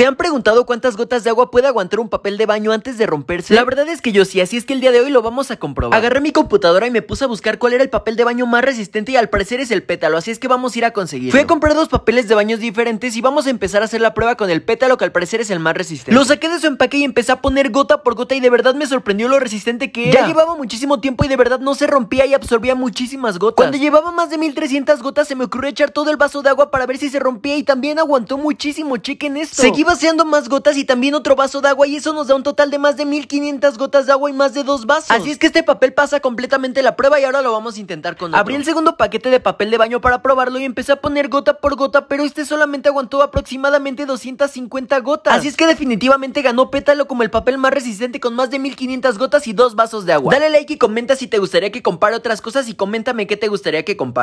¿Se han preguntado cuántas gotas de agua puede aguantar un papel de baño antes de romperse? La verdad es que yo sí, así es que el día de hoy lo vamos a comprobar. Agarré mi computadora y me puse a buscar cuál era el papel de baño más resistente y al parecer es el pétalo, así es que vamos a ir a conseguirlo. Fui a comprar dos papeles de baños diferentes y vamos a empezar a hacer la prueba con el pétalo que al parecer es el más resistente. Lo saqué de su empaque y empecé a poner gota por gota y de verdad me sorprendió lo resistente que era. Ya llevaba muchísimo tiempo y de verdad no se rompía y absorbía muchísimas gotas. Cuando llevaba más de 1300 gotas se me ocurrió echar todo el vaso de agua para ver si se rompía y también aguantó muchísimo, chequen esto. Paseando más gotas y también otro vaso de agua y eso nos da un total de más de 1500 gotas de agua y más de dos vasos. Así es que este papel pasa completamente la prueba y ahora lo vamos a intentar con otro. Abrí el segundo paquete de papel de baño para probarlo y empecé a poner gota por gota, pero este solamente aguantó aproximadamente 250 gotas. Así es que definitivamente ganó Pétalo como el papel más resistente con más de 1500 gotas y dos vasos de agua. Dale like y comenta si te gustaría que compare otras cosas y coméntame qué te gustaría que compare.